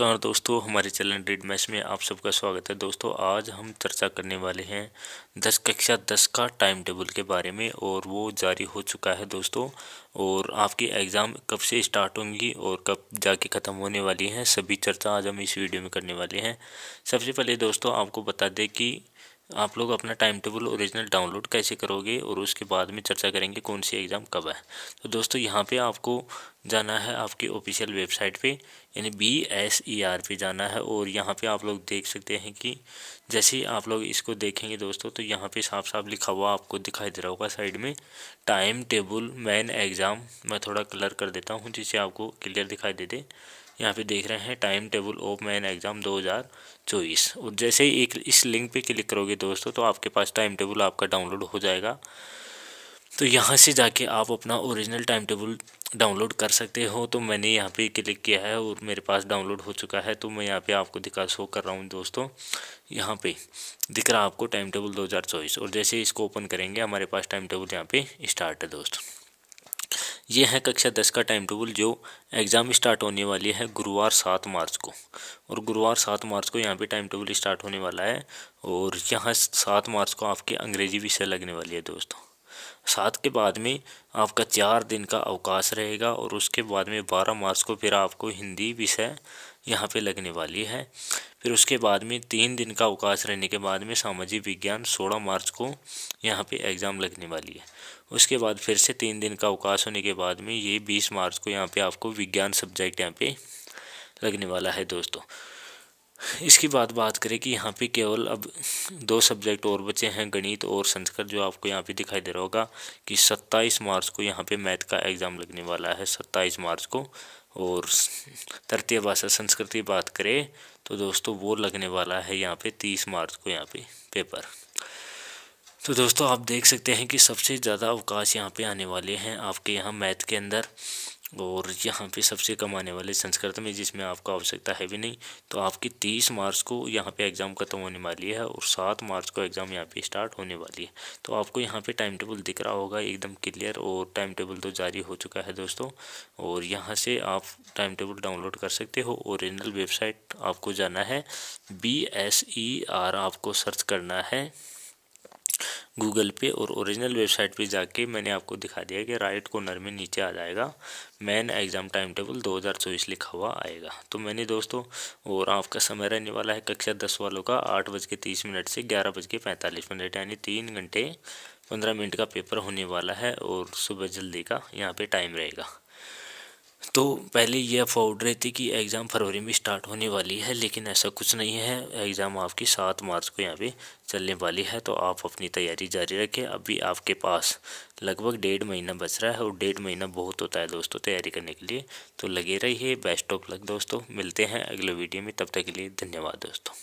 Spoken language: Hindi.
नमस्कार दोस्तों हमारे चैनल रीड मैच में आप सबका स्वागत है दोस्तों आज हम चर्चा करने वाले हैं दस कक्षा दस का टाइम टेबल के बारे में और वो जारी हो चुका है दोस्तों और आपकी एग्ज़ाम कब से स्टार्ट होंगी और कब जाके ख़त्म होने वाली हैं सभी चर्चा आज हम इस वीडियो में करने वाले हैं सबसे पहले दोस्तों आपको बता दें कि आप लोग अपना टाइम टेबल ओरिजिनल डाउनलोड कैसे करोगे और उसके बाद में चर्चा करेंगे कौन सी एग्ज़ाम कब है तो दोस्तों यहाँ पे आपको जाना है आपकी ऑफिशियल वेबसाइट पे यानी बी एस ई आर पे जाना है और यहाँ पे आप लोग देख सकते हैं कि जैसे ही आप लोग इसको देखेंगे दोस्तों तो यहाँ पे साफ साफ लिखा हुआ आपको दिखाई दे रहा होगा साइड में टाइम टेबल मैन एग्ज़ाम मैं थोड़ा कलर कर देता हूँ जिससे आपको क्लियर दिखाई दे दे यहाँ पे देख रहे हैं time table of main exam दो हज़ार चौबीस और जैसे ही एक इस लिंक पे क्लिक करोगे दोस्तों तो आपके पास टाइम टेबल आपका डाउनलोड हो जाएगा तो यहाँ से जाके आप अपना ओरिजिनल टाइम टेबल डाउनलोड कर सकते हो तो मैंने यहाँ पे क्लिक किया है और मेरे पास डाउनलोड हो चुका है तो मैं यहाँ पे आपको दिखा शो कर रहा हूँ दोस्तों यहाँ पे दिख रहा आपको टाइम टेबल चौबीस और जैसे इसको ओपन करेंगे हमारे पास टाइम टेबल यहाँ पे स्टार्ट है दोस्त ये है कक्षा दस का टाइम टेबल जो एग्ज़ाम स्टार्ट होने वाली है गुरुवार सात मार्च को और गुरुवार सात मार्च को यहाँ पे टाइम टेबल स्टार्ट होने वाला है और यहाँ सात मार्च को आपके अंग्रेजी विषय लगने वाली है दोस्तों सात के बाद में आपका चार दिन का अवकाश रहेगा और उसके बाद में बारह मार्च को फिर आपको हिंदी विषय यहाँ पे लगने वाली है फिर उसके बाद में तीन दिन का अवकाश रहने के बाद में सामाजिक विज्ञान सोलह मार्च को यहाँ पे एग्ज़ाम लगने वाली है उसके बाद फिर से तीन दिन का अवकाश होने के बाद में ये बीस मार्च को यहाँ पे आपको विज्ञान सब्जेक्ट यहाँ पे लगने वाला है दोस्तों इसकी बात बात करें कि यहाँ पे केवल अब दो सब्जेक्ट और बचे हैं गणित और संस्कृत जो आपको यहाँ पे दिखाई दे रहा होगा कि 27 मार्च को यहाँ पे मैथ का एग्ज़ाम लगने वाला है 27 मार्च को और तृतीय भाषा संस्कृत की बात करें तो दोस्तों वो लगने वाला है यहाँ पे 30 मार्च को यहाँ पे पेपर तो दोस्तों आप देख सकते हैं कि सबसे ज़्यादा अवकाश यहाँ पर आने वाले हैं आपके यहाँ मैथ के अंदर और यहाँ पे सबसे कम आने वाले संस्कृत में जिसमें आपको आवश्यकता है भी नहीं तो आपकी तीस मार्च को यहाँ पे एग्ज़ाम ख़त्म होने वाली है और सात मार्च को एग्ज़ाम यहाँ पे स्टार्ट होने वाली है तो आपको यहाँ पे टाइम टेबल दिख रहा होगा एकदम क्लियर और टाइम टेबल तो जारी हो चुका है दोस्तों और यहाँ से आप टाइम टेबल डाउनलोड कर सकते हो औरिजिनल वेबसाइट आपको जाना है बी एस ई आर आपको सर्च करना है गूगल पे और ओरिजिनल वेबसाइट पे जाके मैंने आपको दिखा दिया कि राइट कॉर्नर में नीचे आ जाएगा मैन एग्ज़ाम टाइम टेबल चौबीस लिखा हुआ आएगा तो मैंने दोस्तों और आपका समय रहने वाला है कक्षा दस वालों का आठ बज के तीस मिनट से ग्यारह बज के पैंतालीस मिनट यानी तीन घंटे पंद्रह मिनट का पेपर होने वाला है और सुबह जल्दी का यहाँ पर टाइम रहेगा तो पहले ये अफवाह रही थी कि एग्ज़ाम फरवरी में स्टार्ट होने वाली है लेकिन ऐसा कुछ नहीं है एग्ज़ाम आपकी सात मार्च को यहाँ पे चलने वाली है तो आप अपनी तैयारी जारी रखें अभी आपके पास लगभग डेढ़ महीना बच रहा है और डेढ़ महीना बहुत होता है दोस्तों तैयारी करने के लिए तो लगे रहिए बेस्ट ऑफ लक दोस्तों मिलते हैं अगले वीडियो में तब तक के लिए धन्यवाद दोस्तों